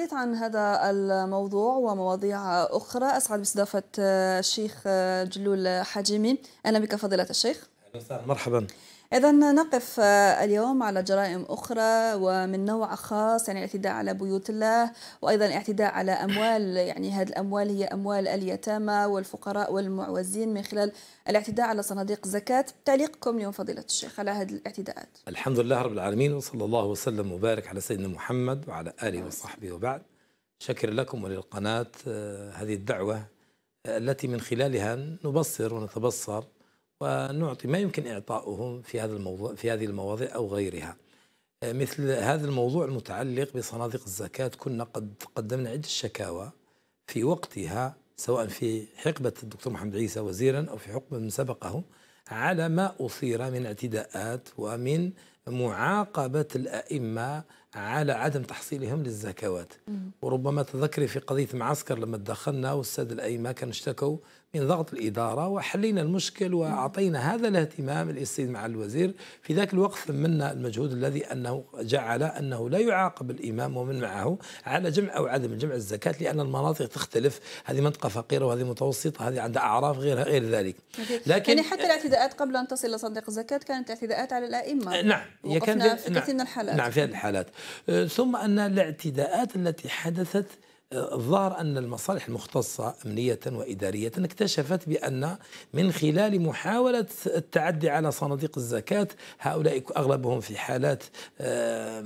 الحديث عن هذا الموضوع ومواضيع أخرى أسعد باستضافة الشيخ جلول حجيمي أهلا بك فضيلة الشيخ أهلا مرحبا إذا نقف آه، اليوم على جرائم أخرى ومن نوع خاص يعني الاعتداء على بيوت الله وأيضا الاعتداء على أموال يعني هذه الأموال هي أموال اليتامى والفقراء والمعوزين من خلال الاعتداء على صناديق زكاة تعليقكم اليوم فضيلة الشيخ على هذه الاعتداءات الحمد لله رب العالمين وصلى الله وسلم وبارك على سيدنا محمد وعلى آله وصحبه وبعد شكر لكم وللقناة آه، هذه الدعوة آه، التي من خلالها نبصر ونتبصر ونعطي ما يمكن إعطاؤهم في هذا الموضوع في هذه المواضيع أو غيرها آه، مثل هذا الموضوع المتعلق بصناديق الزكاة كنا قد قدمنا عدة شكاوى في وقتها سواء في حقبة الدكتور محمد عيسى وزيرا أو في حقبة من سبقه على ما أثير من اعتداءات ومن معاقبة الأئمة على عدم تحصيلهم للزكوات وربما تذكري في قضية معسكر لما تدخلنا والسادة الأئمة كانوا اشتكوا من ضغط الإدارة وحلينا المشكل وأعطينا هذا الاهتمام للسيد مع الوزير في ذاك الوقت ثمنا المجهود الذي أنه جعل أنه لا يعاقب الإمام ومن معه على جمع أو عدم جمع الزكاة لأن المناطق تختلف هذه منطقة فقيرة وهذه متوسطة هذه عندها أعراف غير غير ذلك لكن يعني حتى الاعتداءات قبل أن تصل لصندوق الزكاة كانت اعتداءات على الأئمة آه، نعم في نعم. كثير من الحالات نعم في هذه الحالات آه، ثم أن الاعتداءات التي حدثت الظاهر أن المصالح المختصة أمنية وإدارية اكتشفت بأن من خلال محاولة التعدي على صناديق الزكاة هؤلاء أغلبهم في حالات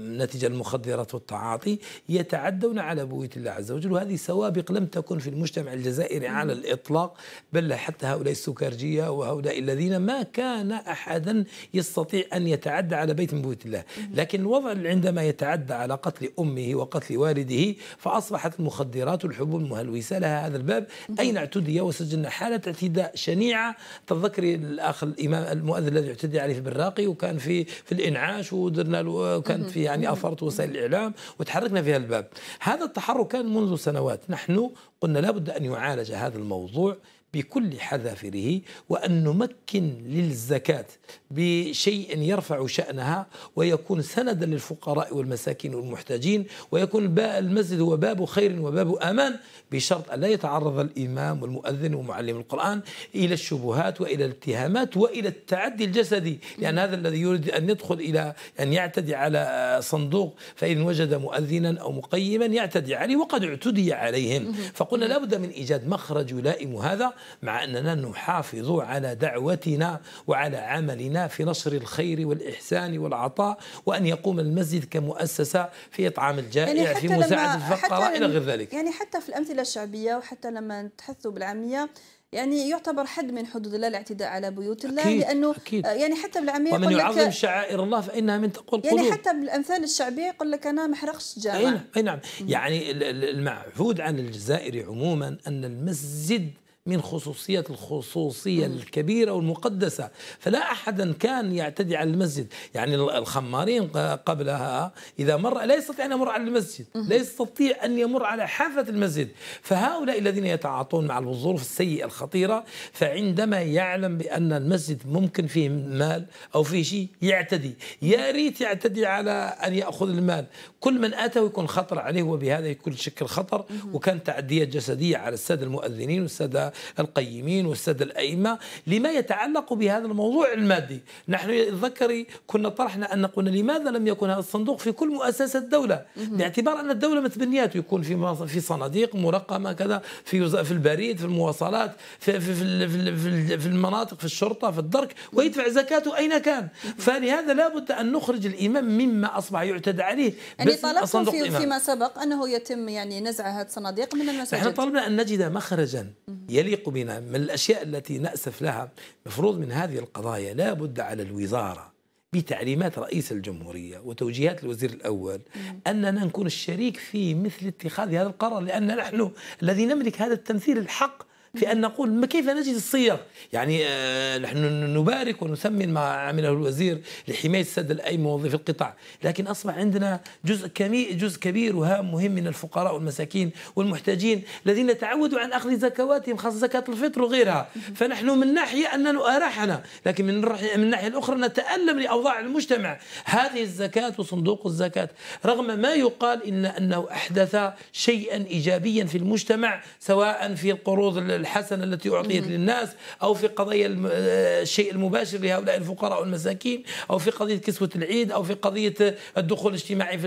نتيجة المخدرات والتعاطي يتعدون على بيوت الله عز وجل وهذه سوابق لم تكن في المجتمع الجزائري على الإطلاق بل حتى هؤلاء السكرجية وهؤلاء الذين ما كان أحدا يستطيع أن يتعدى على بيت من بيوت الله لكن الوضع عندما يتعدى على قتل أمه وقتل والده فأصبحت المخدرات المخدرات والحبوب المهلوسة لها هذا الباب أين اعتدي وسجلنا حالة اعتداء شنيعة تذكري الأخ الإمام المؤذن الذي اعتدي عليه في براقي وكان في في الإنعاش ودرنا له في يعني أثرت وسائل الإعلام وتحركنا في هذا الباب هذا التحرك كان منذ سنوات نحن قلنا لابد أن يعالج هذا الموضوع بكل حذافره وأن نمكن للزكاة بشيء يرفع شأنها ويكون سندا للفقراء والمساكين والمحتاجين ويكون المسجد هو باب خير وباب أمان بشرط أن لا يتعرض الإمام والمؤذن ومعلم القرآن إلى الشبهات وإلى الاتهامات وإلى التعدي الجسدي لأن يعني هذا الذي يريد أن يدخل إلى أن يعتدي على صندوق فإن وجد مؤذنا أو مقيما يعتدي عليه وقد اعتدي عليهم فقلنا لابد من إيجاد مخرج يلائم هذا مع أننا نحافظ على دعوتنا وعلى عملنا في نصر الخير والإحسان والعطاء وأن يقوم المسجد كمؤسسة في إطعام الجائع يعني في مساعدة الفقراء إلى غير ذلك يعني حتى في الأمثلة الشعبية وحتى لما تحثوا بالعامية يعني يعتبر حد من حدود الله الاعتداء على بيوت الله أكيد لانه أكيد يعني حتى بالعاميه ومن يعظم شعائر الله فانها من تقوى يعني القلوب يعني حتى بالامثال الشعبيه يقول لك انا ما احرقش جامع اي نعم, نعم. يعني المعهود عن الجزائري عموما ان المسجد من خصوصية الخصوصية الكبيرة والمقدسة فلا أحدا كان يعتدي على المسجد يعني الخمارين قبلها إذا مر لا يستطيع أن يمر على المسجد لا يستطيع أن يمر على حافة المسجد فهؤلاء الذين يتعاطون مع الظروف السيئة الخطيرة فعندما يعلم بأن المسجد ممكن فيه مال أو فيه شيء يعتدي يا ريت يعتدي على أن يأخذ المال كل من أتى ويكون خطر عليه وبهذا يكون شكل خطر وكان تعديات جسدية على السادة المؤذنين والسادة القيمين والسادة الأئمة لما يتعلق بهذا الموضوع المادي نحن ذكري كنا طرحنا أن قلنا لماذا لم يكن هذا الصندوق في كل مؤسسة الدولة باعتبار أن الدولة متبنيات يكون في في صناديق مرقمة كذا في في البريد في المواصلات في في في, في, في المناطق في الشرطة في الدرك ويدفع زكاته أين كان فلهذا لابد أن نخرج الإمام مما أصبح يعتدى عليه يعني طلبتم في فيما سبق أنه يتم يعني نزع هذه الصناديق من المساجد نحن طلبنا أن نجد مخرجا يليق بنا من الأشياء التي نأسف لها مفروض من هذه القضايا لا بد على الوزارة بتعليمات رئيس الجمهورية وتوجيهات الوزير الأول أننا نكون الشريك في مثل اتخاذ هذا القرار لأن نحن الذي نملك هذا التمثيل الحق في أن نقول كيف نجد الصيغ يعني آه، نحن نبارك ونثمن ما عمله الوزير لحماية السد أي موظف القطاع لكن أصبح عندنا جزء جزء كبير وهام مهم من الفقراء والمساكين والمحتاجين الذين تعودوا عن أخذ زكواتهم خاصة زكاة الفطر وغيرها فنحن من ناحية أننا ارحنا، لكن من من الناحية الأخرى نتألم لأوضاع المجتمع هذه الزكاة وصندوق الزكاة رغم ما يقال إن أنه أحدث شيئا إيجابيا في المجتمع سواء في القروض الحسنة التي أعطيت للناس أو في قضايا آه، الشيء المباشر لهؤلاء الفقراء والمساكين أو في قضية كسوة العيد أو في قضية الدخول الاجتماعي في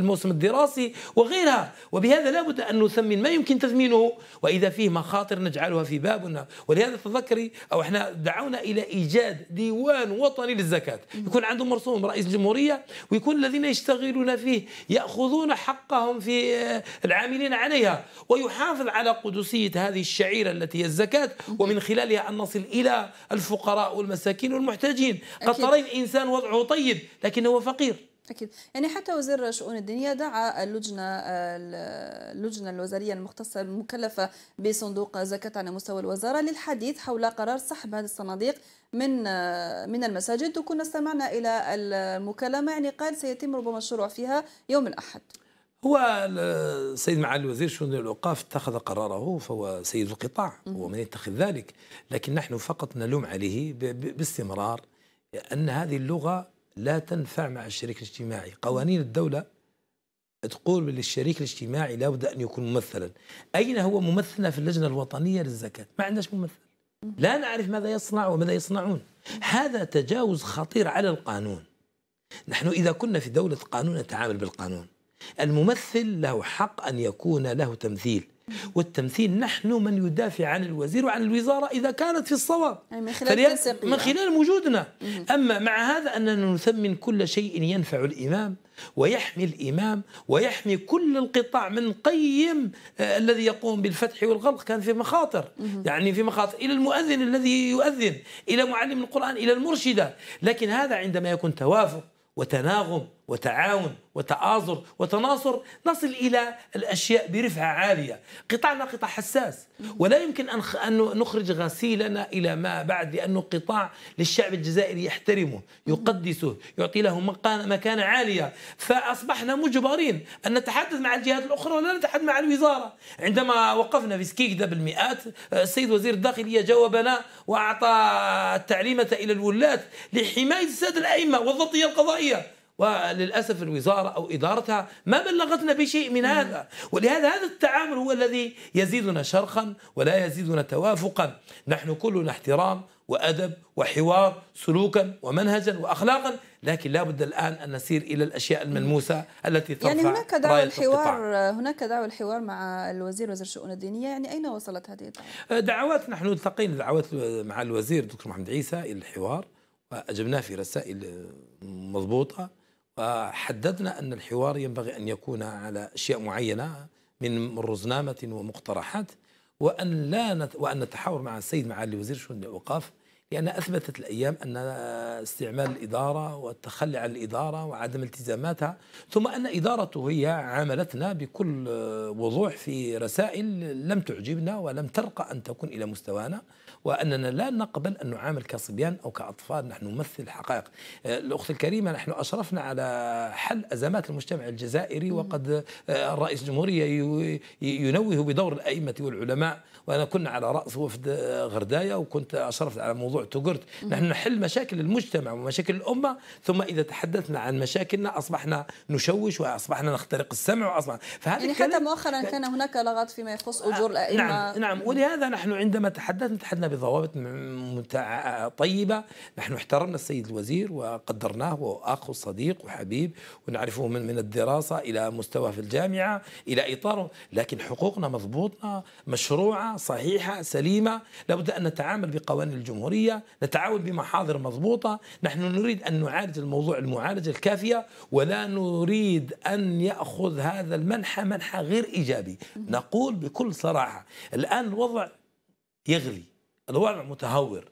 الموسم الدراسي وغيرها وبهذا لابد أن نثمن ما يمكن تثمينه وإذا فيه مخاطر نجعلها في بابنا ولهذا تذكري أو احنا دعونا إلى إيجاد ديوان وطني للزكاة يكون عنده مرسوم رئيس الجمهورية ويكون الذين يشتغلون فيه يأخذون حقهم في آه، العاملين عليها ويحافظ على قدسية هذه الشعيرة التي هي الزكاة ومن خلالها أن نصل إلى الفقراء والمساكين والمحتاجين قد ترى الإنسان وضعه طيب لكنه فقير أكيد يعني حتى وزير شؤون الدينية دعا اللجنة اللجنة الوزارية المختصة المكلفة بصندوق زكاة على مستوى الوزارة للحديث حول قرار سحب هذه الصناديق من من المساجد وكنا استمعنا إلى المكالمة يعني قال سيتم ربما الشروع فيها يوم الأحد هو السيد معالي الوزير شؤون الاوقاف اتخذ قراره فهو سيد القطاع هو من يتخذ ذلك لكن نحن فقط نلوم عليه باستمرار ان هذه اللغه لا تنفع مع الشريك الاجتماعي قوانين الدوله تقول للشريك الاجتماعي لابد ان يكون ممثلا اين هو ممثلنا في اللجنه الوطنيه للزكاه ما عندناش ممثل لا نعرف ماذا يصنع وماذا يصنعون هذا تجاوز خطير على القانون نحن اذا كنا في دوله قانون نتعامل بالقانون الممثل له حق أن يكون له تمثيل والتمثيل نحن من يدافع عن الوزير وعن الوزارة إذا كانت في الصواب من خلال, من خلال وجودنا أما مع هذا أننا نثمن كل شيء ينفع الإمام ويحمي الإمام ويحمي كل القطاع من قيم آه الذي يقوم بالفتح والغلق كان في مخاطر يعني في مخاطر إلى المؤذن الذي يؤذن إلى معلم القرآن إلى المرشدة لكن هذا عندما يكون توافق وتناغم وتعاون وتآزر وتناصر نصل إلى الأشياء برفعة عالية قطاعنا قطاع حساس ولا يمكن أن نخرج غسيلنا إلى ما بعد لأنه قطاع للشعب الجزائري يحترمه يقدسه يعطي له مكانة عالية فأصبحنا مجبرين أن نتحدث مع الجهات الأخرى ولا نتحدث مع الوزارة عندما وقفنا في سكيكدا بالمئات السيد وزير الداخلية جاوبنا وأعطى التعليمة إلى الولاة لحماية السادة الأئمة والضبطية القضائية وللأسف الوزارة أو إدارتها ما بلغتنا بشيء من هذا ولهذا هذا التعامل هو الذي يزيدنا شرخا ولا يزيدنا توافقا نحن كلنا احترام وأدب وحوار سلوكا ومنهجا وأخلاقا لكن لا بد الآن أن نسير إلى الأشياء الملموسة التي ترفع يعني هناك دعوة الحوار هناك دعوة الحوار مع الوزير وزير الشؤون الدينية يعني أين وصلت هذه الدعوة؟ أه، دعوات نحن التقينا دعوات مع الوزير دكتور محمد عيسى إلى الحوار وأجبناه في رسائل مضبوطة حددنا أن الحوار ينبغي أن يكون على أشياء معينة من رزنامة ومقترحات وأن لا نت... وأن نتحاور مع السيد معالي وزير شؤون الأوقاف لأن أثبتت الأيام أن استعمال الإدارة والتخلي عن الإدارة وعدم التزاماتها ثم أن إدارته هي عاملتنا بكل وضوح في رسائل لم تعجبنا ولم ترقى أن تكون إلى مستوانا وأننا لا نقبل أن نعامل كصبيان أو كأطفال نحن نمثل الحقائق الأخت الكريمة نحن أشرفنا على حل أزمات المجتمع الجزائري وقد آه، الرئيس الجمهورية ينوه بدور الأئمة والعلماء وانا كنا على راس وفد غردايه وكنت اشرفت على موضوع توغرت نحن نحل مشاكل المجتمع ومشاكل الامه ثم اذا تحدثنا عن مشاكلنا اصبحنا نشوش واصبحنا نخترق السمع واصبح فهذا يعني حتى مؤخرا كان هناك لغط فيما يخص آه، اجور الائمه نعم نعم ولهذا نحن عندما تحدثنا تحدثنا بضوابط طيبه نحن احترمنا السيد الوزير وقدرناه واخ وصديق وحبيب ونعرفه من من الدراسه الى مستوى في الجامعه الى اطاره لكن حقوقنا مضبوطه مشروعه صحيحة سليمة لابد أن نتعامل بقوانين الجمهورية نتعاون بمحاضر مضبوطة نحن نريد أن نعالج الموضوع المعالجة الكافية ولا نريد أن يأخذ هذا المنحى منحى غير إيجابي نقول بكل صراحة الآن الوضع يغلي الوضع متهور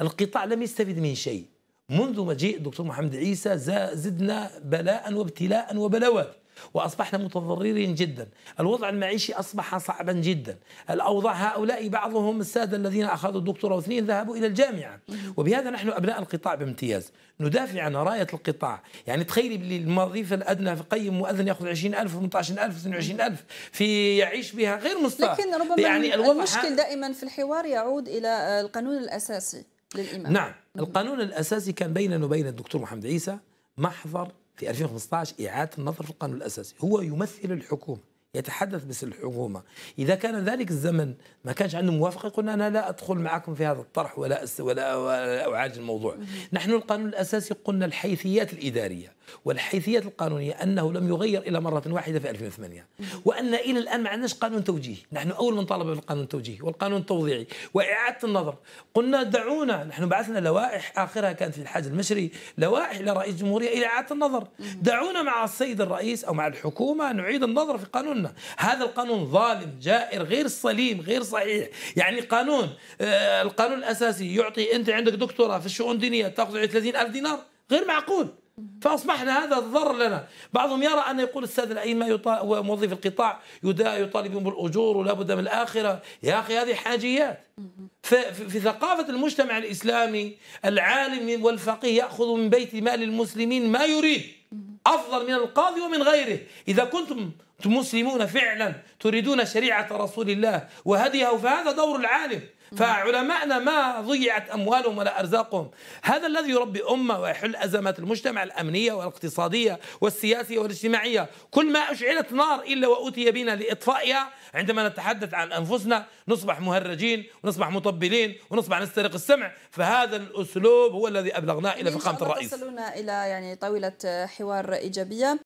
القطاع لم يستفيد من شيء منذ مجيء الدكتور محمد عيسى زدنا بلاء وابتلاء وبلوات وأصبحنا متضررين جدا الوضع المعيشي أصبح صعبا جدا الأوضاع هؤلاء بعضهم السادة الذين أخذوا الدكتوراه واثنين ذهبوا إلى الجامعة وبهذا نحن أبناء القطاع بامتياز ندافع عن راية القطاع يعني تخيلي الوظيفة الأدنى في قيم مؤذن يأخذ 20000 18000 22000 في يعيش بها غير مستقر لكن ربما يعني المشكل دائما في الحوار يعود إلى آه، القانون الأساسي للإمام نعم القانون الأساسي كان بيننا وبين الدكتور محمد عيسى محضر في 2015 إعادة النظر في القانون الأساسي هو يمثل الحكومة يتحدث باسم الحكومة إذا كان ذلك الزمن ما كانش عنده موافقة قلنا أنا لا أدخل معكم في هذا الطرح ولا أس ولا, أعالج الموضوع نحن القانون الأساسي قلنا الحيثيات الإدارية والحيثيات القانونية أنه لم يغير إلا مرة واحدة في 2008 وأن إلى الآن ما عندناش قانون توجيهي نحن أول من طالب بالقانون التوجيهي والقانون التوضيعي وإعادة النظر قلنا دعونا نحن بعثنا لوائح آخرها كانت في الحاج المشري لوائح لرئيس الجمهورية إلى إعادة النظر دعونا مع السيد الرئيس أو مع الحكومة نعيد النظر في قانون العامة هذا القانون ظالم جائر غير سليم غير صحيح يعني قانون آه، القانون الأساسي يعطي أنت عندك دكتوراه في الشؤون الدينية تأخذ 30 ألف دينار غير معقول فاصبحنا هذا الضر لنا بعضهم يرى ان يقول الساده الائمه موظف القطاع يطالبون بالاجور ولا بد من الاخره يا اخي هذه حاجيات في ثقافه المجتمع الاسلامي العالم والفقيه ياخذ من بيت مال المسلمين ما يريد افضل من القاضي ومن غيره اذا كنتم مسلمون فعلا تريدون شريعة رسول الله وهديه فهذا دور العالم فعلمائنا ما ضيعت اموالهم ولا ارزاقهم هذا الذي يربي امه ويحل ازمات المجتمع الامنيه والاقتصاديه والسياسيه والاجتماعيه كل ما اشعلت نار الا واتي بنا لاطفائها عندما نتحدث عن انفسنا نصبح مهرجين ونصبح مطبلين ونصبح نسترق السمع فهذا الاسلوب هو الذي أبلغناه الى فخامه الرئيس تصلنا الى يعني طاوله حوار ايجابيه